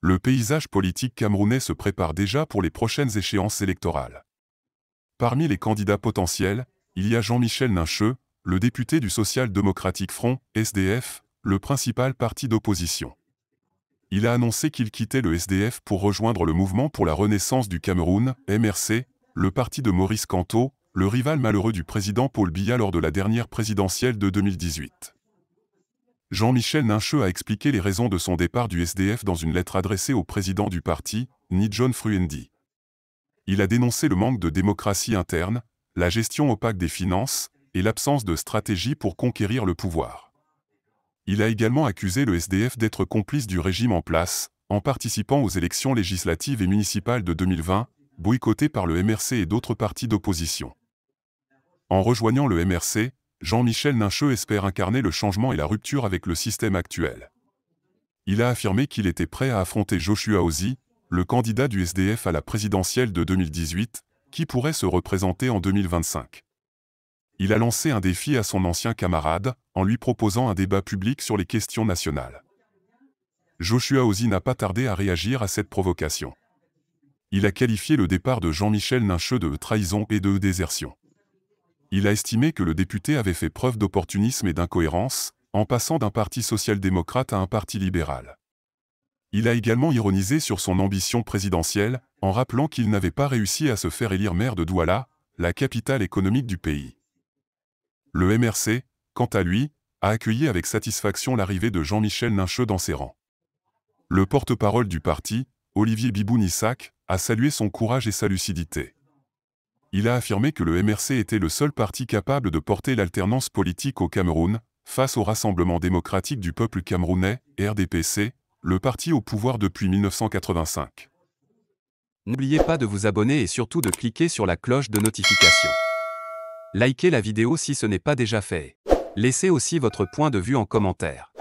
le paysage politique camerounais se prépare déjà pour les prochaines échéances électorales. Parmi les candidats potentiels, il y a Jean-Michel Nincheux, le député du Social-démocratique Front, SDF, le principal parti d'opposition. Il a annoncé qu'il quittait le SDF pour rejoindre le Mouvement pour la Renaissance du Cameroun, MRC, le parti de Maurice Canto, le rival malheureux du président Paul Biya lors de la dernière présidentielle de 2018. Jean-Michel Nincheux a expliqué les raisons de son départ du SDF dans une lettre adressée au président du parti, Nijon Fruendi. Il a dénoncé le manque de démocratie interne, la gestion opaque des finances et l'absence de stratégie pour conquérir le pouvoir. Il a également accusé le SDF d'être complice du régime en place, en participant aux élections législatives et municipales de 2020, boycottées par le MRC et d'autres partis d'opposition. En rejoignant le MRC, Jean-Michel Nincheux espère incarner le changement et la rupture avec le système actuel. Il a affirmé qu'il était prêt à affronter Joshua Ozi, le candidat du SDF à la présidentielle de 2018, qui pourrait se représenter en 2025. Il a lancé un défi à son ancien camarade, en lui proposant un débat public sur les questions nationales. Joshua Ozi n'a pas tardé à réagir à cette provocation. Il a qualifié le départ de Jean-Michel Nincheux de trahison et de désertion il a estimé que le député avait fait preuve d'opportunisme et d'incohérence, en passant d'un parti social-démocrate à un parti libéral. Il a également ironisé sur son ambition présidentielle, en rappelant qu'il n'avait pas réussi à se faire élire maire de Douala, la capitale économique du pays. Le MRC, quant à lui, a accueilli avec satisfaction l'arrivée de Jean-Michel Nincheux dans ses rangs. Le porte-parole du parti, Olivier Bibounissac, a salué son courage et sa lucidité. Il a affirmé que le MRC était le seul parti capable de porter l'alternance politique au Cameroun, face au Rassemblement démocratique du peuple camerounais, RDPC, le parti au pouvoir depuis 1985. N'oubliez pas de vous abonner et surtout de cliquer sur la cloche de notification. Likez la vidéo si ce n'est pas déjà fait. Laissez aussi votre point de vue en commentaire.